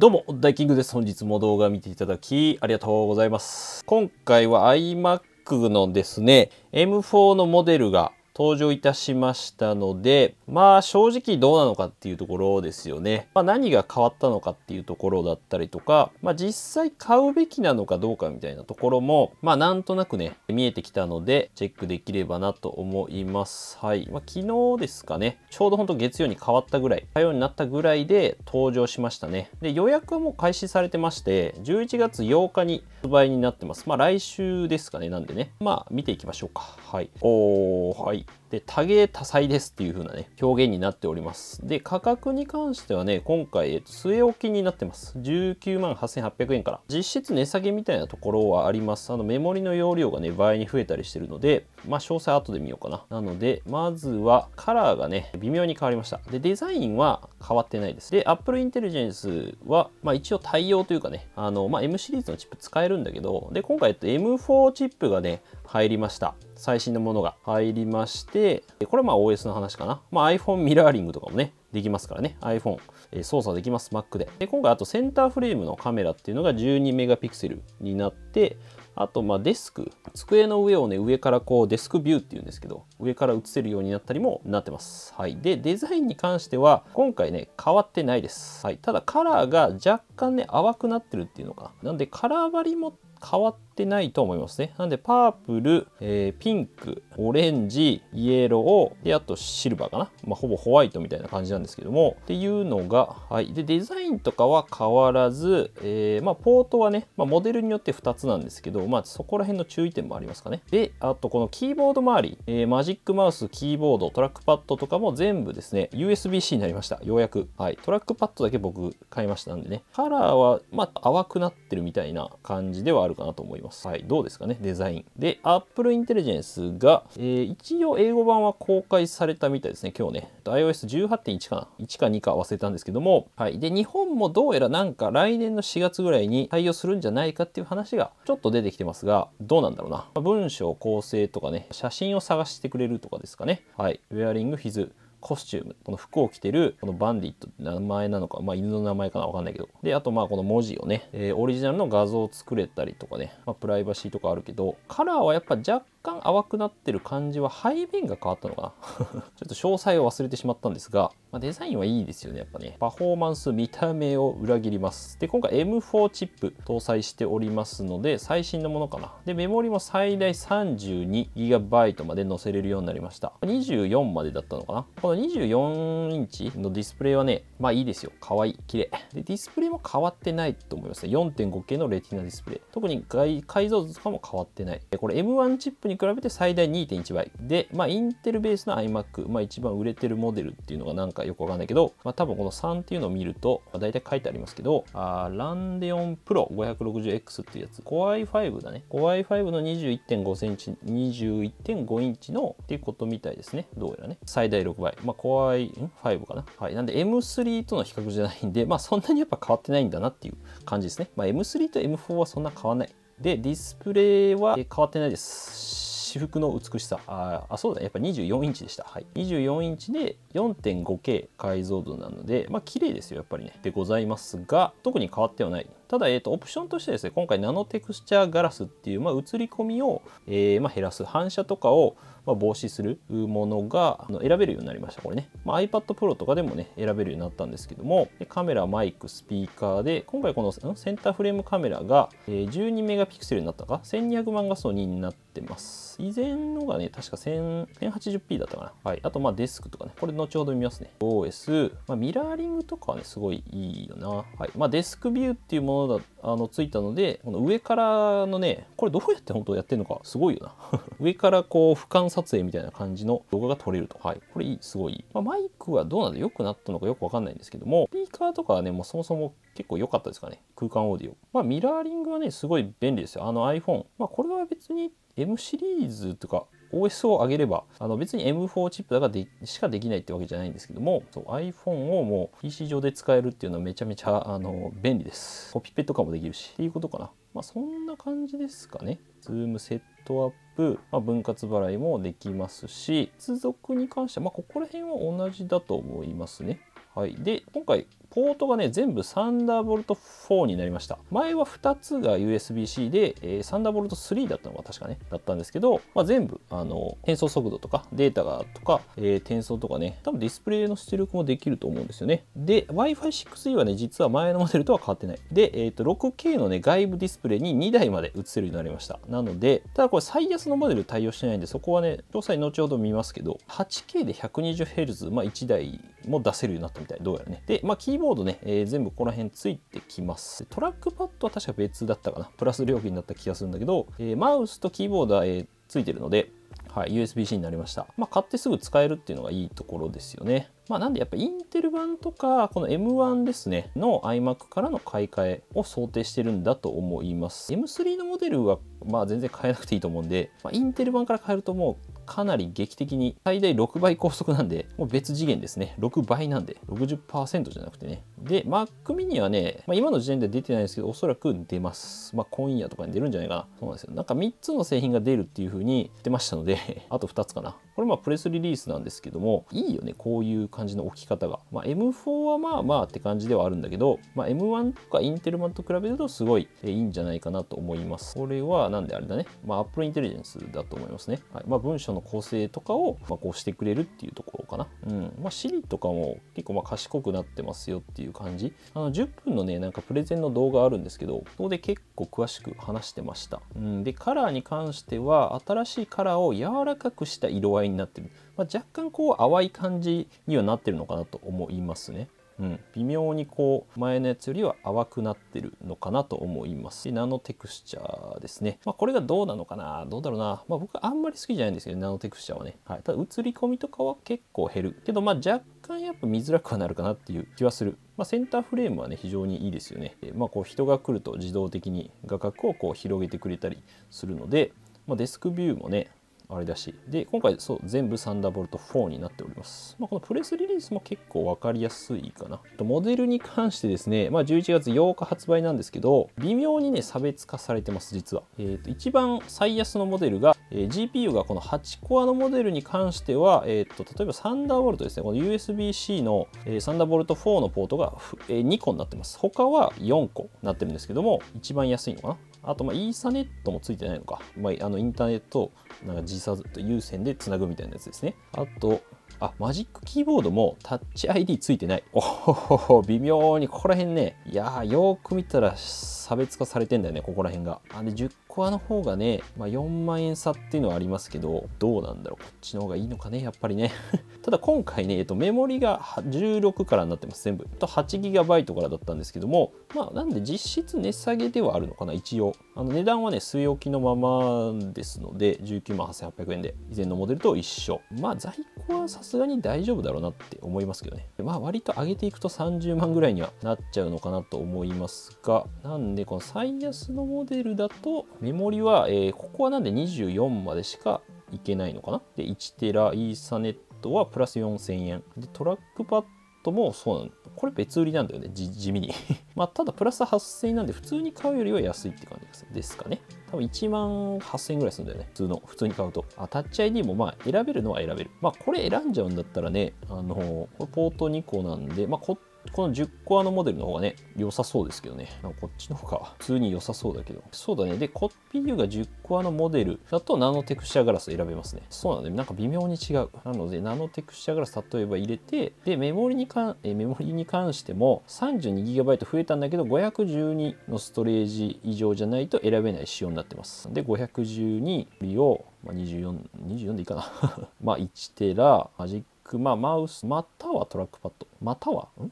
どうも、ダイキングです。本日も動画見ていただき、ありがとうございます。今回は iMac のですね、M4 のモデルが登場いたしましたので、まあ正直どうなのかっていうところですよね。まあ、何が変わったのかっていうところだったりとか、まあ、実際買うべきなのかどうかみたいなところも、まあなんとなくね、見えてきたのでチェックできればなと思います。はい。まあ、昨日ですかね、ちょうど本当月曜に変わったぐらい、火曜になったぐらいで登場しましたね。で、予約はもう開始されてまして、11月8日に発売になってます。まあ来週ですかね、なんでね。まあ見ていきましょうか。はい。おー、はい。で、多芸多彩ですっていう風なね、表現になっております。で、価格に関してはね、今回、据え置きになってます。19万8800円から。実質値下げみたいなところはあります。あの、メモリの容量がね、倍に増えたりしてるので、まあ、詳細後で見ようかな。なので、まずは、カラーがね、微妙に変わりました。で、デザインは変わってないです。で、Apple Intelligence は、まあ、一応対応というかね、あの、まあ、M シリーズのチップ使えるんだけど、で、今回、えっと、M4 チップがね、入りました。最新のものが入りまして、これはまあ OS の話かな。まあ、iPhone ミラーリングとかもね、できますからね。iPhone、えー、操作できます、Mac で。で、今回あとセンターフレームのカメラっていうのが12メガピクセルになって、あとまあデスク、机の上をね、上からこうデスクビューっていうんですけど、上から映せるようになったりもなってます。はい。で、デザインに関しては、今回ね、変わってないです。はい。ただカラーが若干ね、淡くなってるっていうのかな。なんでカラー張りも変わってないと思いますね。なんで、パープル、えー、ピンク、オレンジ、イエロー、で、あとシルバーかな。まあ、ほぼホワイトみたいな感じなんですけども、っていうのが、はい。で、デザインとかは変わらず、えー、まあ、ポートはね、まあ、モデルによって2つなんですけど、まあ、そこら辺の注意点もありますかね。で、あと、このキーボード周り、えー、マジックマウス、キーボード、トラックパッドとかも全部ですね、USB-C になりました。ようやく。はい。トラックパッドだけ僕買いましたんでね。カラーは、まあ、淡くなってるみたいな感じではあるるかなと思います。はい、どうですかね、デザイン。で、Apple Intelligence が、えー、一応英語版は公開されたみたいですね、今日ね。iOS18.1 かな ?1 か2か忘れたんですけども、はい。で、日本もどうやらなんか来年の4月ぐらいに対応するんじゃないかっていう話がちょっと出てきてますが、どうなんだろうな。文章構成とかね、写真を探してくれるとかですかね。はい。ウェアリング、ヒズ。コスチュームこの服を着てるこのバンディットって名前なのか、まあ、犬の名前かなわかんないけどであとまあこの文字をね、えー、オリジナルの画像を作れたりとかね、まあ、プライバシーとかあるけどカラーはやっぱ若干淡くなってる感じは背面が変わったのかな ちょっと詳細を忘れてしまったんですが、まあ、デザインはいいですよねやっぱねパフォーマンス見た目を裏切りますで今回 M4 チップ搭載しておりますので最新のものかなでメモリも最大 32GB まで載せれるようになりました24までだったのかなの24インチのディスプレイはね、まあいいですよ。かわいい。綺麗。で、ディスプレイも変わってないと思いますね。4.5K のレティナディスプレイ。特に外解像度とかも変わってない。これ M1 チップに比べて最大2.1倍。で、まあインテルベースの iMac、まあ一番売れてるモデルっていうのがなんかよくわかんないけど、まあ多分この3っていうのを見ると、まあ、大体書いてありますけど、あランデオンプロ 560X っていうやつ。Core i5 だね。Core i5 の21.5センチ、21.5インチのっていうことみたいですね。どうやらね。最大6倍。まあ、Core i5 かな。はい。なんで M3 との比較じゃないんで、まあ、そんなにやっぱ変わってないんだなっていう感じですね。まあ、M3 と M4 はそんな変わらない。で、ディスプレイは変わってないです。私服の美しさああそうだ、ね、やっぱ24インチでした、はい、24インチで 4.5K 解像度なのでまあ綺麗ですよやっぱりねでございますが特に変わってはないただ、えーと、オプションとしてですね今回ナノテクスチャーガラスっていう、まあ、映り込みを、えー、まあ、減らす反射とかを、まあ、防止するものがあの選べるようになりましたこれね、ま iPad Pro とかでもね選べるようになったんですけどもカメラマイクスピーカーで今回このセンターフレームカメラが、え12メガピクセルになったか1200万画素になってます以前のがね確か 1080p だったかなはいあとまあデスクとかねこれ後ほど見ますね OS、まミラーリングとかはねすごいいいよなはいまデスクビューっていうものものだあのついたのでこの上からのねこれどうやって本当やってるのかすごいよな 上からこう俯瞰撮影みたいな感じの動画が撮れるとはいこれいいすごい、まあ、マイクはどうなんで良くなったのかよくわかんないんですけどもスピーカーとかはねもうそもそも結構良かったですかね空間オーディオまあミラーリングはねすごい便利ですよあの iPhone まあこれは別に M シリーズとか OS を上げれば、あの別に M4 チップだからでしかできないってわけじゃないんですけども、iPhone をもう PC 上で使えるっていうのはめちゃめちゃあの便利です。コピペとかもできるし、っていうことかな。まあそんな感じですかね。ズームセットアップ、まあ、分割払いもできますし、接続に関しては、まあ、ここら辺は同じだと思いますね。はい、で今回ポートがね全部サンダーボルト4になりました前は2つが USB-C で、えー、サンダーボルト3だったのが確かねだったんですけど、まあ、全部あの転送速度とかデータがとか、えー、転送とかね多分ディスプレイの出力もできると思うんですよねで Wi-Fi6E はね実は前のモデルとは変わってないで、えー、と 6K のね外部ディスプレイに2台まで映せるようになりましたなのでただこれ最安のモデル対応してないんでそこはね詳細後ほど見ますけど 8K で 120Hz、まあ、1台も出せるようになったみたい。どうやらね。で、まあ、キーボードね、えー、全部ここら辺ついてきます。トラックパッドは確か別だったかな。プラス料金だった気がするんだけど、えー、マウスとキーボードは、えー、ついてるので、はい、USB-C になりました。まあ、買ってすぐ使えるっていうのがいいところですよね。まあ、なんでやっぱインテル版とか、この M1 ですね、の iMac からの買い替えを想定してるんだと思います。M3 のモデルは、まあ、全然買えなくていいと思うんで、まあ、インテル版から買えるともうかなり劇的に最大6倍高速なんで、もう別次元ですね。6倍なんで、60%じゃなくてね。で、Mac mini はね、まあ、今の時点で出てないですけど、おそらく出ます。まあ、今夜とかに出るんじゃないかな。そうなんですよ。なんか3つの製品が出るっていう風に言ってましたので、あと2つかな。これまあプレスリリースなんですけどもいいよねこういう感じの置き方が、まあ、M4 はまあまあって感じではあるんだけど、まあ、M1 とかインテルマンと比べるとすごいいいんじゃないかなと思いますこれはなんであれだね、まあ、Apple インテリジェンスだと思いますね、はいまあ、文章の構成とかをまあこうしてくれるっていうところかなうんまあ Siri とかも結構まあ賢くなってますよっていう感じあの10分のねなんかプレゼンの動画あるんですけどそこで結構詳しく話してました、うん、でカラーに関しては新しいカラーを柔らかくした色合いになってる、まあ、若干こう淡い感じにはなってるのかなと思いますね。うん、微妙にこう前のやつよりは淡くなってるのかなと思いますナノテクスチャーですね、まあ、これがどうなのかなどうだろうな、まあ、僕あんまり好きじゃないんですけどナノテクスチャーはね、はい、ただ映り込みとかは結構減るけどまあ若干やっぱ見づらくはなるかなっていう気はするまあ、センターフレームはね非常にいいですよね。まあ、こう人が来ると自動的に画角をこう広げてくれたりするので、まあ、デスクビューもねあれだしで今回そう全部サンダーボルト4になっております、まあ、このプレスリリースも結構分かりやすいかなモデルに関してですね、まあ、11月8日発売なんですけど微妙にね差別化されてます実は、えーと、一番最安のモデルが、えー、GPU がこの8コアのモデルに関しては、えーと、と例えばサンダーボルトですねこの USB-C の、えー、サンダーボルト4のポートが、えー、2個になってます他は4個になってるんですけども一番安いのかなあと、まあ、イーサネットもついてないのか。まあ、あのインターネットなんか G サと有線でつなぐみたいなやつですね。あと、あ、マジックキーボードもタッチ ID ついてない。おほほほ、微妙にここら辺ね。いやー、よーく見たら差別化されてんだよね、ここら辺が。あで10コアの方がね、まあ、4万円差っていうのはありますけど、どうなんだろう。こっちの方がいいのかね、やっぱりね。ただ今回ね、えっと、メモリが16からになってます、全部。と 8GB からだったんですけども、まあ、なんで実質値下げではあるのかな、一応。あの値段はね、据え置きのままですので、19万8800円で、以前のモデルと一緒。まあ、在庫はさすがに大丈夫だろうなって思いますけどね。まあ、割と上げていくと30万ぐらいにはなっちゃうのかなと思いますが、なんで、この最安のモデルだと、メモリは、えー、ここはなんで24までしかいけないのかなで、1テライーサネットはプラス4000円。で、トラックパッドもそうなの。これ別売りなんだよね、地味に まあ、ただプラス8000円なんで、普通に買うよりは安いって感じですですかね。多分1万8000円ぐらいするんだよね。普通の、普通に買うと。アタッチ ID もまあ選べるのは選べる。まあこれ選んじゃうんだったらね、あのー、これポート2個なんで、まあこっこの10コアのモデルの方がね、良さそうですけどね。こっちの方が普通に良さそうだけど。そうだね。で、コピーが10コアのモデルだとナノテクスチャーガラス選べますね。そうなんで、なんか微妙に違う。なので、ナノテクスチャーガラス例えば入れて、で、メモリに関えメモリに関しても 32GB 増えたんだけど、512のストレージ以上じゃないと選べない仕様になってます。で、512を、まあ、24、24でいいかな。まあ、1テラ、マジックク、まあ、マウス、またはトラックパッド、または、ん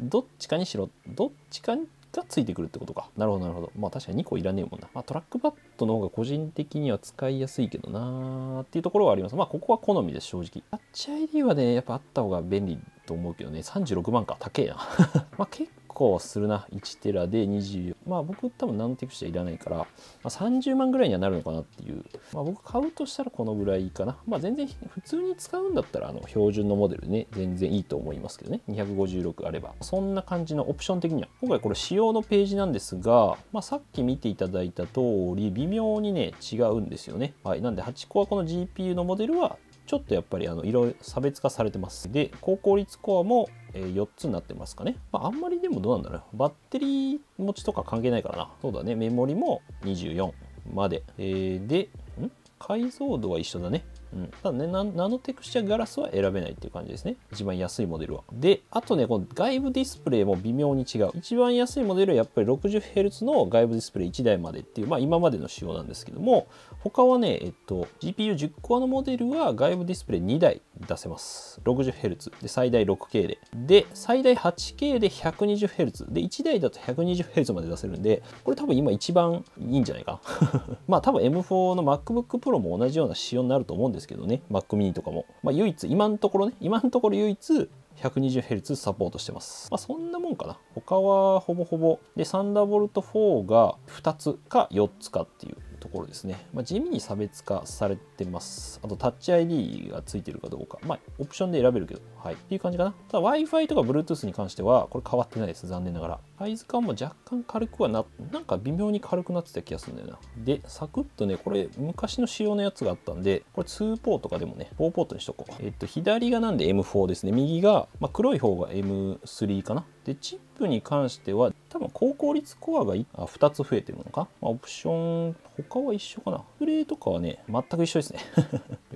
どっちかにしろ、どっちかがついてくるってことか。なるほど、なるほど。まあ確かに2個いらねえもんな。まあトラックパッドの方が個人的には使いやすいけどなーっていうところはあります。まあここは好みです、正直。タッチ ID はね、やっぱあった方が便利と思うけどね、36万か、高えな。まあ結構するな1テラで24まあ僕多分ナノテクスチャいらないから、まあ、30万ぐらいにはなるのかなっていう、まあ、僕買うとしたらこのぐらいかなまあ全然普通に使うんだったらあの標準のモデルね全然いいと思いますけどね256あればそんな感じのオプション的には今回これ仕様のページなんですが、まあ、さっき見ていただいた通り微妙にね違うんですよねはいなんで8コアこの GPU のモデルはちょっとやっぱりあの色々差別化されてます。で、高効率コアも4つになってますかね。まあ、あんまりでもどうなんだろう。バッテリー持ちとか関係ないからな。そうだね。メモリも24まで。えー、で、ん解像度は一緒だね。うん、ただねナノテクスチャガラスは選べないっていう感じですね一番安いモデルはであとねこの外部ディスプレイも微妙に違う一番安いモデルはやっぱり 60Hz の外部ディスプレイ1台までっていうまあ今までの仕様なんですけども他はねえっと GPU10 コアのモデルは外部ディスプレイ2台出せます 60Hz で最大 6K でで最大 8K で 120Hz で1台だと 120Hz まで出せるんでこれ多分今一番いいんじゃないか まあ多分 M4 の MacBook Pro も同じような仕様になると思うんですですけどね、Mac mini とかも。まあ、唯一、今のところね、今のところ唯一、120Hz サポートしてます。まあ、そんなもんかな。他はほぼほぼ。で、サンダーボルト4が2つか4つかっていうところですね、まあ、地味に差別化されてます。あと、タッチ ID がついてるかどうか。まあ、オプションで選べるけど、はい。っていう感じかな。ただ、Wi-Fi とか Bluetooth に関しては、これ変わってないです。残念ながら。サイズ感も若干軽くはな、なんか微妙に軽くなってた気がするんだよな。で、サクッとね、これ、昔の仕様のやつがあったんで、これ2ポートかでもね、4ポートにしとこう。えっと、左がなんで M4 ですね。右が、まあ、黒い方が M3 かな。で、チップに関しては、高効率コアが2つ増えてるのか、まあ、オプション他は一緒かなプレイとかはね全く一緒ですね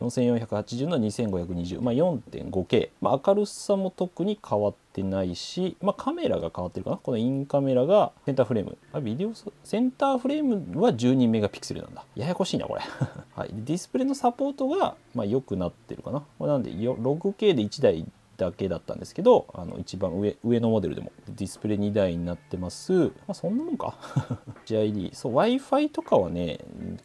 4480 の2520まあ 4.5K、まあ、明るさも特に変わってないし、まあ、カメラが変わってるかなこのインカメラがセンターフレームあビデオセンターフレームは12メガピクセルなんだややこしいなこれ、はい、ディスプレイのサポートが、まあ、良くなってるかな、まあ、なんで 6K で1台だけだったんですけどあの一番上上のモデルでもディスプレイ2台になってます、まあ、そんなもんか JID そう w i f i とかはね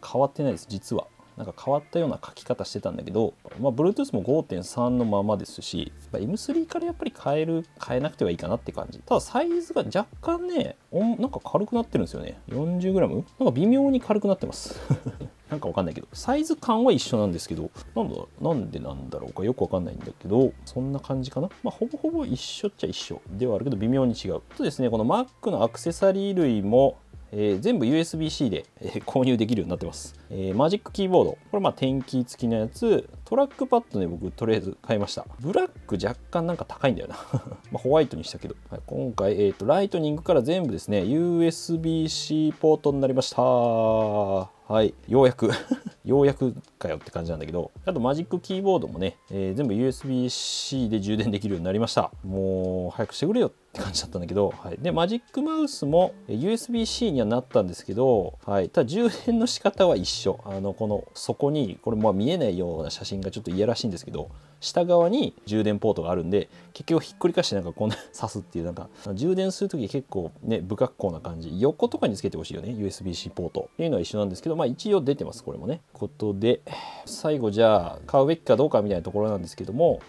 変わってないです実はなんか変わったような書き方してたんだけど、まあ、Bluetooth も5.3のままですし、まあ、M3 からやっぱり変える変えなくてはいいかなって感じただサイズが若干ねお、なんか軽くなってるんですよね 40g なんか微妙に軽くなってます なんかわかんないけど、サイズ感は一緒なんですけど、なんだ、なんでなんだろうかよくわかんないんだけど、そんな感じかな。まあ、ほぼほぼ一緒っちゃ一緒ではあるけど、微妙に違う。とですね、この Mac のアクセサリー類も、えー、全部 USB-C で、えー、購入できるようになってます。えー、マジックキーボード。これまあ点キー付きのやつ。トラックパッドね、僕とりあえず買いました。ブラック若干なんか高いんだよな まあホワイトにしたけど。はい、今回、えっ、ー、と、ライトニングから全部ですね、USB-C ポートになりました。はい、ようやく ようやくかよって感じなんだけど、あとマジックキーボードもね、えー、全部 USB-C で充電できるようになりました。もう早くしてくれよって感じだったんだけど、はい、で、マジックマウスも USB-C にはなったんですけど、はい、ただ充電の仕方は一緒。あの、この底に、これまあ見えないような写真がちょっといやらしいんですけど、下側に充電ポートがあるんで結局ひっくり返してなんかこんな 刺すっていうなんか充電する時結構ね不格好な感じ横とかにつけてほしいよね USB-C ポートっていうのは一緒なんですけどまあ一応出てますこれもねことで最後じゃあ買うべきかどうかみたいなところなんですけども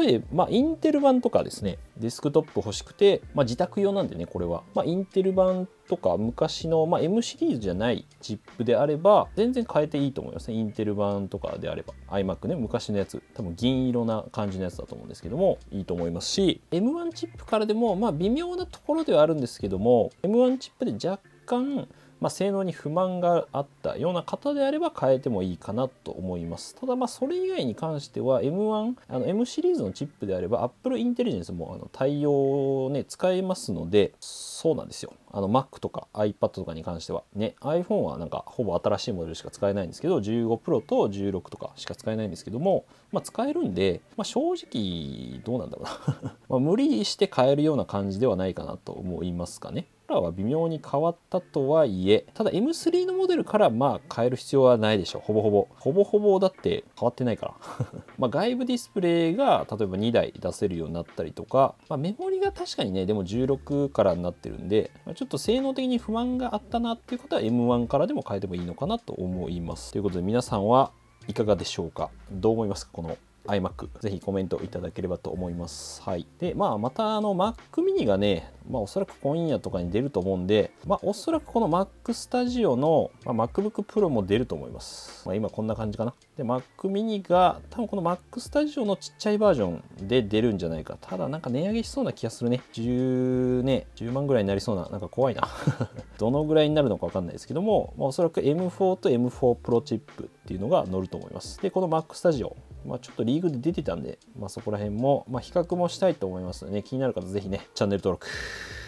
例えばインテル版とかですねデスクトップ欲しくて、まあ、自宅用なんでねこれは、まあ、インテル版とか昔の、まあ、M シリーズじゃない ZIP であれば全然変えていいと思いますねインテル版とかであれば iMac ね昔のやつ多分銀色な感じのやつだと思うんですけどもいいと思いますし M1 チップからでもまあ微妙なところではあるんですけども M1 チップで若干まあ、性能に不満があったような方であれば変えてもいいかなと思いますただまあそれ以外に関しては M1 あの M シリーズのチップであれば Apple Intelligence もあの対応をね使えますのでそうなんですよあの Mac とか iPad とかに関してはね iPhone はなんかほぼ新しいモデルしか使えないんですけど 15Pro と16とかしか使えないんですけども、まあ、使えるんで、まあ、正直どうなんだろうな ま無理して買えるような感じではないかなと思いますかね。ラーは微妙に変わったとはいえただ M3 のモデルからまあ変える必要はないでしょうほぼほぼほぼほぼだって変わってないから ま外部ディスプレイが例えば2台出せるようになったりとか、まあ、メモリが確かにねでも16からになってるんでちょっと性能的に不満があったなっていうことは M1 からでも変えてもいいのかなと思いますということで皆さんはいかがでしょうかどう思いますかこの iMac、ぜひコメントいただければと思います。はい。で、まあ、また、あの、Mac mini がね、まあ、おそらく今夜とかに出ると思うんで、まあ、おそらくこの Mac Studio の、まあ、MacBook Pro も出ると思います。まあ、今こんな感じかな。で、Mac mini が、多分この Mac Studio のちっちゃいバージョンで出るんじゃないか。ただ、なんか値上げしそうな気がするね。10ね、10万ぐらいになりそうな、なんか怖いな。どのぐらいになるのかわかんないですけども、まあ、おそらく M4 と M4 Pro チップっていうのが乗ると思います。で、この Mac Studio まあ、ちょっとリーグで出てたんで、まあ、そこら辺も、まあ、比較もしたいと思いますので、ね、気になる方ぜひねチャンネル登録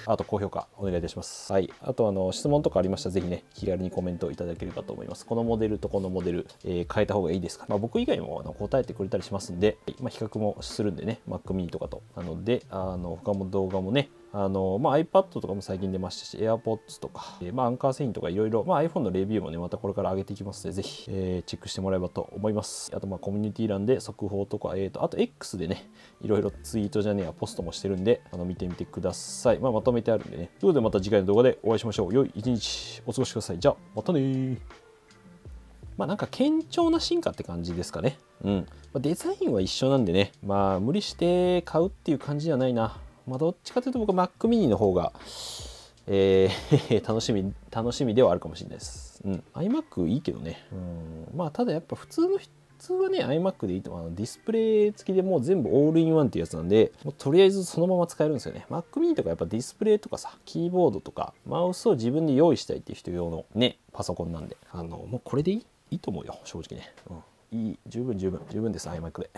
あと高評価お願いいたします。はい。あとあの質問とかありましたらぜひね気軽にコメントいただければと思います。このモデルとこのモデル、えー、変えた方がいいですか、まあ、僕以外もあの答えてくれたりしますんで、まあ、比較もするんでね Mac mini とかと。なのであの他も動画もねあのまあ、iPad とかも最近出ましたし AirPods とか、えー、まあ、アンカー製品とかいろいろ iPhone のレビューもねまたこれから上げていきますのでぜひ、えー、チェックしてもらえばと思いますあとまあコミュニティ欄で速報とか、えーと、とあと X でねいろいろツイートじゃねえやポストもしてるんであの見てみてください、まあ、まとめてあるんでねということでまた次回の動画でお会いしましょう良い一日お過ごしくださいじゃあまたねまあなんか堅調な進化って感じですかねうん、まあ、デザインは一緒なんでねまあ無理して買うっていう感じじゃないなまあ、どっちかというと僕 Mac mini の方が、えー、楽しみ楽しみではあるかもしれないです、うん、iMac いいけどね、うん、まあただやっぱ普通の人普通はね iMac でいいとあのディスプレイ付きでもう全部オールインワンっていうやつなんでもうとりあえずそのまま使えるんですよね Mac mini とかやっぱディスプレイとかさキーボードとかマウスを自分で用意したいっていう人用のねパソコンなんであのもうこれでいいいいと思うよ正直ね、うん、いい十分十分十分です iMac で